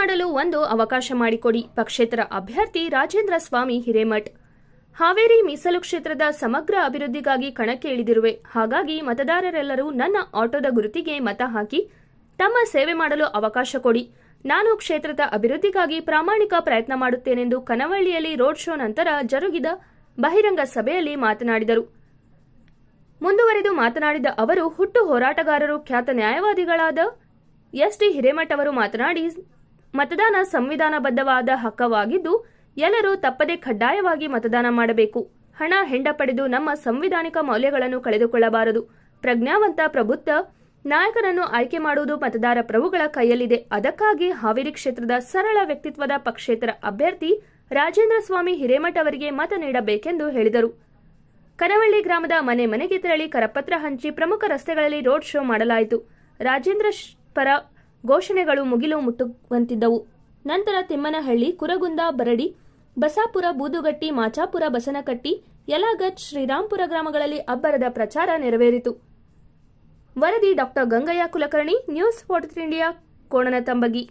ಮಾಡಲು ಒಂದು ಅವಕಾಶ ಮಾಡಿಕೊಡಿ ಪಕ್ಷೇತರ ಅಭ್ಯರ್ಥಿ ರಾಜೇಂದ್ರ ಸ್ವಾಮಿ ಹಿರೇಮಠ್ ಹಾವೇರಿ ಮೀಸಲು ಕ್ಷೇತ್ರದ ಸಮಗ್ರ ಅಭಿವೃದ್ಧಿಗಾಗಿ ಕಣಕ್ಕೆ ಇಳಿದಿರುವೆ ಹಾಗಾಗಿ ಮತದಾರರೆಲ್ಲರೂ ನನ್ನ ಆಟೋದ ಗುರುತಿಗೆ ಮತ ಹಾಕಿ ತಮ್ಮ ಸೇವೆ ಮಾಡಲು ಅವಕಾಶ ಕೊಡಿ ನಾನು ಕ್ಷೇತ್ರದ ಅಭಿವೃದ್ಧಿಗಾಗಿ ಪ್ರಾಮಾಣಿಕ ಪ್ರಯತ್ನ ಮಾಡುತ್ತೇನೆಂದು ಕನವಳ್ಳಿಯಲ್ಲಿ ರೋಡ್ ಶೋ ನಂತರ ಜರುಗಿದ ಬಹಿರಂಗ ಸಭೆಯಲ್ಲಿ ಮಾತನಾಡಿದರು ಮುಂದುವರೆದು ಮಾತನಾಡಿದ ಅವರು ಹುಟ್ಟು ಹೋರಾಟಗಾರರು ಖ್ಯಾತ ನ್ಯಾಯವಾದಿಗಳಾದ ಎಸ್ಟಿ ಹಿರೇಮಠ ಅವರು ಮಾತನಾಡಿ ಮತದಾನ ಸಂವಿಧಾನಬದ್ಧವಾದ ಹಕ್ಕವಾಗಿದ್ದು ಎಲ್ಲರೂ ತಪ್ಪದೇ ಕಡ್ಡಾಯವಾಗಿ ಮತದಾನ ಮಾಡಬೇಕು ಹಣ ಹೆಂಡ ಪಡೆದು ನಮ್ಮ ಸಂವಿಧಾನಿಕ ಮೌಲ್ಯಗಳನ್ನು ಕಳೆದುಕೊಳ್ಳಬಾರದು ಪ್ರಜ್ಞಾವಂತ ಪ್ರಭುತ್ವ ನಾಯಕರನ್ನು ಆಯ್ಕೆ ಮಾಡುವುದು ಮತದಾರ ಪ್ರಭುಗಳ ಕೈಯಲ್ಲಿದೆ ಅದಕ್ಕಾಗಿ ಹಾವೇರಿ ಕ್ಷೇತ್ರದ ಸರಳ ವ್ಯಕ್ತಿತ್ವದ ಪಕ್ಷೇತರ ಅಭ್ಯರ್ಥಿ ರಾಜೇಂದ್ರ ಸ್ವಾಮಿ ಹಿರೇಮಠ ಅವರಿಗೆ ಮತ ನೀಡಬೇಕೆಂದು ಹೇಳಿದರು ಕನವಳ್ಳಿ ಗ್ರಾಮದ ಮನೆ ಮನೆಗೆ ತೆರಳಿ ಕರಪತ್ರ ಹಂಚಿ ಪ್ರಮುಖ ರಸ್ತೆಗಳಲ್ಲಿ ರೋಡ್ ಶೋ ಮಾಡಲಾಯಿತು ರಾಜೇಂದ್ರ ಪರ ಘೋಷಣೆಗಳು ಮುಗಿಲು ಮುಟ್ಟುವಂತಿದ್ದವು ನಂತರ ತಿಮ್ಮನಹಳ್ಳಿ ಕುರಗುಂದ ಬರಡಿ ಬಸಾಪುರ ಬೂದುಗಟ್ಟಿ ಮಾಚಾಪುರ ಬಸನಕಟ್ಟಿ ಯಲಾಗಜ್ ಶ್ರೀರಾಂಪುರ ಗ್ರಾಮಗಳಲ್ಲಿ ಅಬ್ಬರದ ಪ್ರಚಾರ ನೆರವೇರಿತು ವರದಿ doctor Gangayya Kulkarni news fort India ಕೋಣನ ತಂಬಗಿ